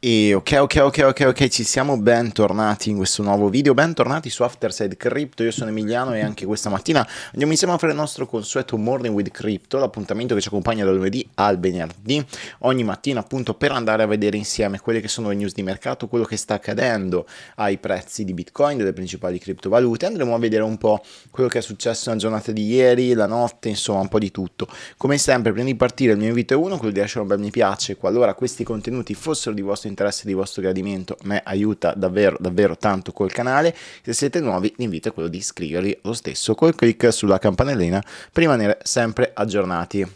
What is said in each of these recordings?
E ok, ok, ok, ok, ok, ci siamo bentornati in questo nuovo video, bentornati su Afterside Crypto, io sono Emiliano e anche questa mattina andiamo insieme a fare il nostro consueto Morning with Crypto, l'appuntamento che ci accompagna dal lunedì al venerdì, ogni mattina appunto per andare a vedere insieme quelle che sono le news di mercato, quello che sta accadendo ai prezzi di Bitcoin, delle principali criptovalute, andremo a vedere un po' quello che è successo nella giornata di ieri, la notte, insomma un po' di tutto. Come sempre, prima di partire il mio invito è uno, quello di lasciare un bel mi piace, qualora questi contenuti fossero di vostro vostro interesse, di vostro gradimento, a me aiuta davvero davvero tanto col canale. Se siete nuovi l'invito è quello di iscrivervi lo stesso col clic sulla campanellina per rimanere sempre aggiornati.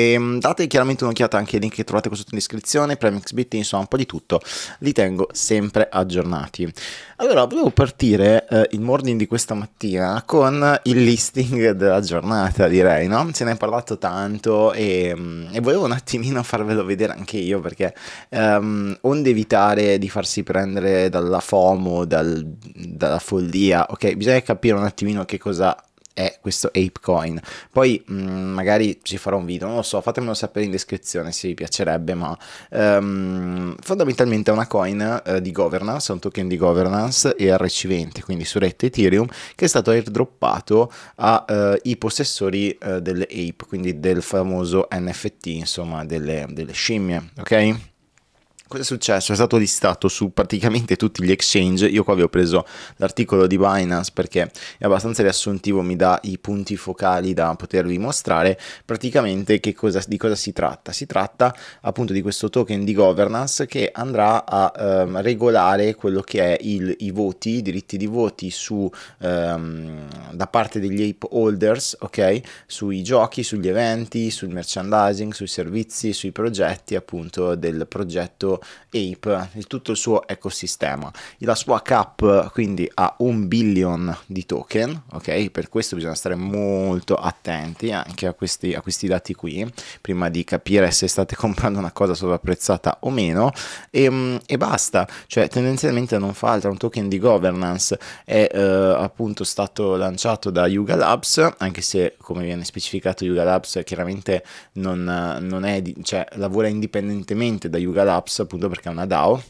E ehm, date chiaramente un'occhiata anche ai link che trovate qua sotto in descrizione, PremixBit, insomma un po' di tutto, li tengo sempre aggiornati. Allora, volevo partire eh, il morning di questa mattina con il listing della giornata, direi, no? Se ne è parlato tanto e, mm, e volevo un attimino farvelo vedere anche io perché um, onde evitare di farsi prendere dalla FOMO, dal, dalla follia, ok? Bisogna capire un attimino che cosa è questo ApeCoin. Poi mh, mm, magari ci farò un video, non lo so, fatemelo sapere in descrizione se vi piacerebbe, ma um, fondamentalmente è una coin uh, di governance, un token di governance ERC20, quindi su rete Ethereum, che è stato airdroppato ai eh, uh, possessori uh, delle ape, quindi del famoso NFT, insomma, delle, delle scimmie, ok? Cosa è successo? È stato listato su praticamente tutti gli exchange. Io qua vi ho preso l'articolo di Binance perché è abbastanza riassuntivo, mi dà i punti focali da potervi mostrare. Praticamente cosa, di cosa si tratta? Si tratta appunto di questo token di governance che andrà a ehm, regolare quello che è il, i voti, i diritti di voti su, ehm, da parte degli ape holders, ok? Sui giochi, sugli eventi, sul merchandising, sui servizi, sui progetti appunto del progetto Ape, di tutto il suo ecosistema. La sua cap quindi ha un billion di token, ok? Per questo bisogna stare molto attenti anche a questi, a questi dati qui, prima di capire se state comprando una cosa sovrapprezzata o meno, e, ehm, e basta, cioè tendenzialmente non fa altro, un token di governance, è eh, appunto stato lanciato da Yuga Labs, anche se come viene specificato Yuga Labs chiaramente non, non è, cioè lavora indipendentemente da Yuga Labs, appunto perché è una DAO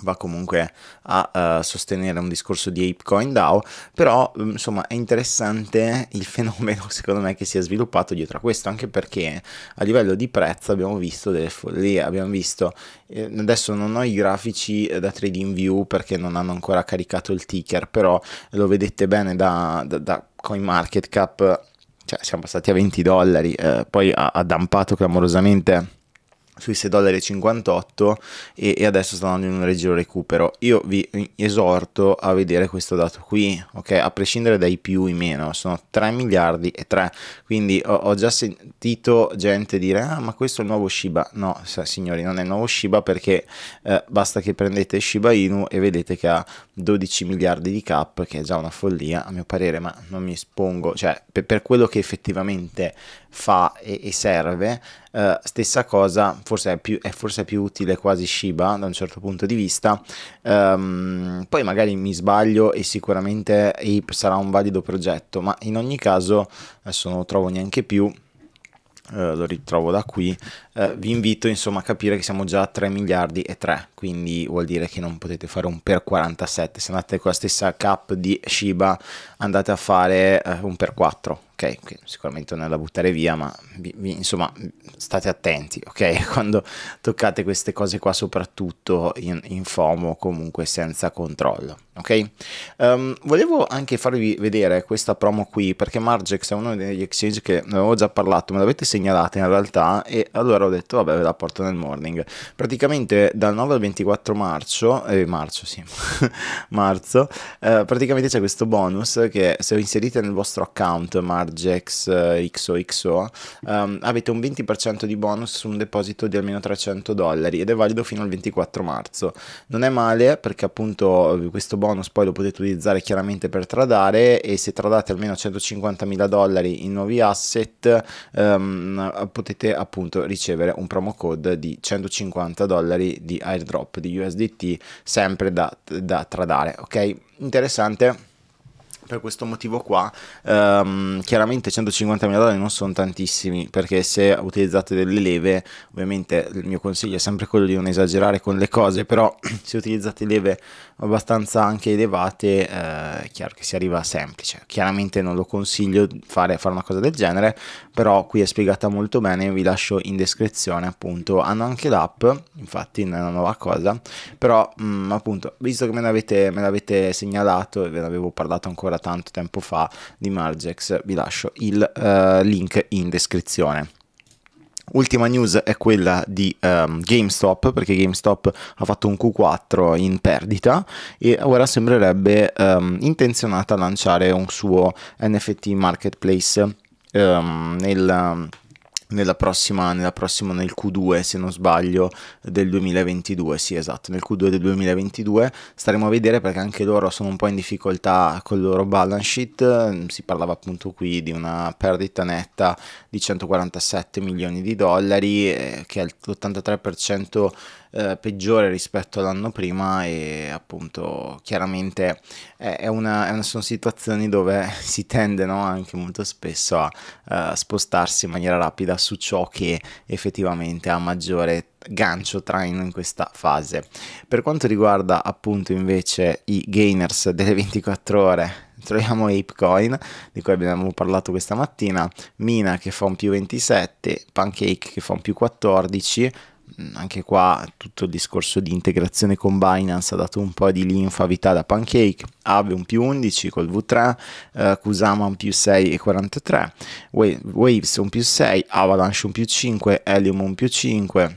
va comunque a uh, sostenere un discorso di ApeCoin DAO, però mm, insomma è interessante il fenomeno secondo me che si è sviluppato dietro a questo, anche perché a livello di prezzo abbiamo visto delle follie, abbiamo visto, eh, adesso non ho i grafici eh, da trading view perché non hanno ancora caricato il ticker, però lo vedete bene da, da, da CoinMarketCap, cioè siamo passati a 20 dollari, eh, poi ha, ha dampato clamorosamente sui 6,58 dollari e, e adesso sta andando in un leggero recupero. Io vi esorto a vedere questo dato qui, ok? A prescindere dai più e meno, sono 3 miliardi e 3. Quindi ho, ho già sentito gente dire "Ah, ma questo è il nuovo Shiba". No, signori, non è il nuovo Shiba perché eh, basta che prendete Shiba Inu e vedete che ha 12 miliardi di cap, che è già una follia a mio parere, ma non mi espongo, cioè per, per quello che effettivamente fa e, e serve eh, stessa cosa, forse è, più, è forse più utile quasi Shiba da un certo punto di vista, um, poi magari mi sbaglio e sicuramente Ape sarà un valido progetto, ma in ogni caso adesso non lo trovo neanche più. Uh, lo ritrovo da qui, uh, vi invito insomma a capire che siamo già a 3 miliardi e 3, quindi vuol dire che non potete fare un per 47, se andate con la stessa cap di Shiba andate a fare uh, un per 4, ok? Sicuramente non è da buttare via, ma vi, vi, insomma state attenti, ok? Quando toccate queste cose qua, soprattutto in, in FOMO, comunque senza controllo, ok? Um, volevo anche farvi vedere questa promo qui, perché Margex è uno degli exchange che ne avevo già parlato, me l'avete segnalata in realtà, e allora ho detto, vabbè, ve la porto nel morning. Praticamente dal 9 al 24 marzo, eh, marzo sì, marzo, eh, praticamente c'è questo bonus che se lo inserite nel vostro account Margex, Argex eh, XOXO, um, ehm, avete un 20% di bonus su un deposito di almeno 300 dollari ed è valido fino al 24 marzo. Non è male perché appunto questo bonus poi lo potete utilizzare chiaramente per tradare e se tradate almeno 150.000 dollari in nuovi asset um, potete appunto ricevere un promo code di 150 dollari di airdrop di USDT sempre da, da tradare, ok? Interessante per questo motivo qua um, chiaramente 150.000 dollari non sono tantissimi perché se utilizzate delle leve ovviamente il mio consiglio è sempre quello di non esagerare con le cose però se utilizzate leve abbastanza anche elevate eh, è chiaro che si arriva semplice chiaramente non lo consiglio fare, fare una cosa del genere però qui è spiegata molto bene vi lascio in descrizione appunto hanno anche l'app infatti non è una nuova cosa però mh, mm, appunto visto che me l'avete, me l'avete segnalato e ve ne avevo parlato ancora era tanto tempo fa di Margex, vi lascio il uh, link in descrizione. Ultima news è quella di um, GameStop perché GameStop ha fatto un Q4 in perdita e ora sembrerebbe um, intenzionata a lanciare un suo NFT marketplace um, nel nella prossima, nella prossima, nel Q2 se non sbaglio del 2022, sì esatto, nel Q2 del 2022 staremo a vedere perché anche loro sono un po' in difficoltà con il loro balance sheet, si parlava appunto qui di una perdita netta di 147 milioni di dollari, eh, che è l'83% eh, peggiore rispetto all'anno prima e appunto chiaramente è una, è una, sono situazioni dove si tende no, anche molto spesso a uh, spostarsi in maniera rapida su ciò che effettivamente ha maggiore gancio traino in questa fase. Per quanto riguarda appunto invece i gainers delle 24 ore troviamo ApeCoin di cui abbiamo parlato questa mattina, Mina che fa un più 27, Pancake che fa un più 14, mm, anche qua tutto il discorso di integrazione con Binance ha dato un po' di linfa vita da Pancake, Ave un più 11 col V3, eh, Kusama un più 6 e 43, Waves un più 6, Avalanche un più 5, Helium un più 5,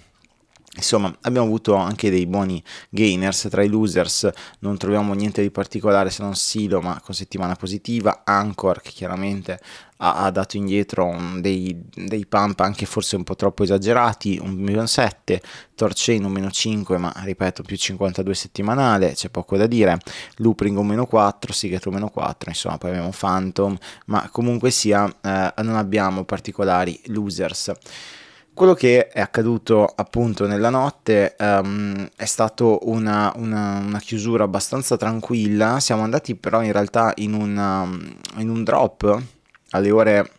Insomma, abbiamo avuto anche dei buoni gainers tra i losers, non troviamo niente di particolare se non Silo, ma con settimana positiva, Anchor che chiaramente ha, ha dato indietro dei, dei, pump anche forse un po' troppo esagerati, un meno 7, Torchain un meno 5, ma ripeto più 52 settimanale, c'è poco da dire, Loopring un meno 4, Siget un meno 4, insomma poi abbiamo Phantom, ma comunque sia eh, non abbiamo particolari losers. Quello che è accaduto appunto nella notte um, è stata una, una, una, chiusura abbastanza tranquilla, siamo andati però in realtà in, una, ehm, in un drop alle ore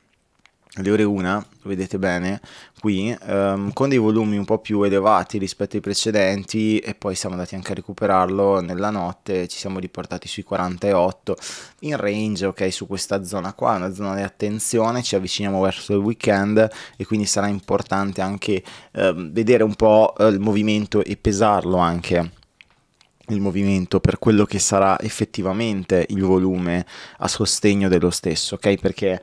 alle ore 1, lo vedete bene qui, ehm, con dei volumi un po' più elevati rispetto ai precedenti e poi siamo andati anche a recuperarlo nella notte, ci siamo riportati sui 48 in range, ok, su questa zona qua, una zona di attenzione, ci avviciniamo verso il weekend e quindi sarà importante anche ehm, vedere un po' eh, il movimento e pesarlo anche il movimento per quello che sarà effettivamente il volume a sostegno dello stesso, ok? Perché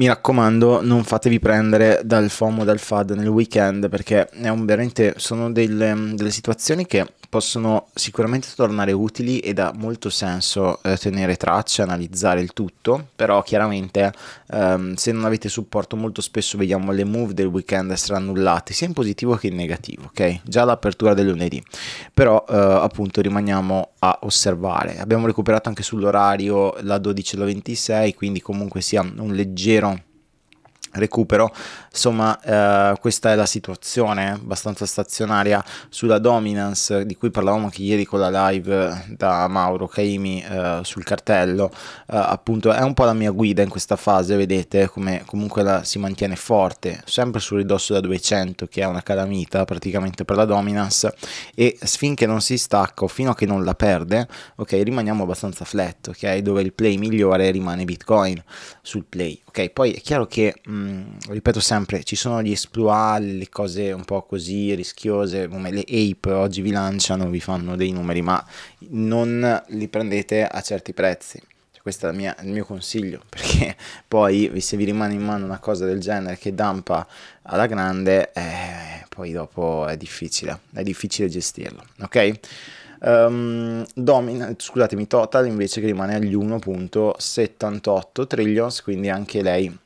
mi raccomando non fatevi prendere dal FOMO, dal FAD nel weekend perché veramente, sono delle, delle, situazioni che possono sicuramente tornare utili ed ha molto senso eh, tenere traccia, analizzare il tutto, però chiaramente ehm, se non avete supporto molto spesso vediamo le move del weekend essere annullate sia in positivo che in negativo, ok? Già l'apertura del lunedì, però eh, appunto rimaniamo a osservare. Abbiamo recuperato anche sull'orario la 12 e la 26, quindi comunque sia un leggero recupero. Insomma, eh, questa è la situazione abbastanza stazionaria sulla dominance di cui parlavamo anche ieri con la live eh, da Mauro Caimi eh, sul cartello. Eh, appunto, è un po' la mia guida in questa fase, vedete come comunque la, si mantiene forte, sempre sul ridosso da 200, che è una calamita praticamente per la dominance. E finché non si stacca o fino a che non la perde, ok, rimaniamo abbastanza flat, ok, dove il play migliore rimane Bitcoin sul play Ok, poi è chiaro che, mh, mm, ripeto sempre, ci sono gli exploit le cose un po' così rischiose, come le ape oggi vi lanciano, vi fanno dei numeri, ma non li prendete a certi prezzi. Cioè, questo è mia, il mio consiglio, perché poi se vi rimane in mano una cosa del genere che dampa alla grande, eh, poi dopo è difficile, è difficile gestirlo, ok? um, domina, scusatemi, Total invece che rimane agli 1.78 trillions, quindi anche lei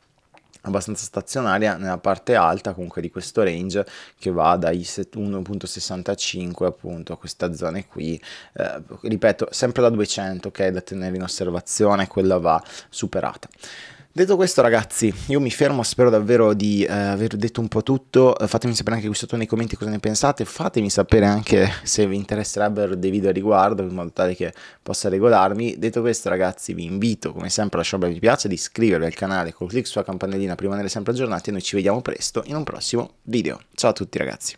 abbastanza stazionaria nella parte alta comunque di questo range che va dai 1.65 appunto a questa zona qui eh, ripeto sempre da 200 ok da tenere in osservazione quella va superata Detto questo ragazzi, io mi fermo, spero davvero di eh, aver detto un po' tutto, eh, fatemi sapere anche qui sotto nei commenti cosa ne pensate, fatemi sapere anche se vi interesserebbero dei video a riguardo in modo tale che possa regolarmi. Detto questo ragazzi vi invito come sempre a lasciare un bel mi piace, ad iscrivervi al canale con clic sulla campanellina per rimanere sempre aggiornati e noi ci vediamo presto in un prossimo video. Ciao a tutti ragazzi!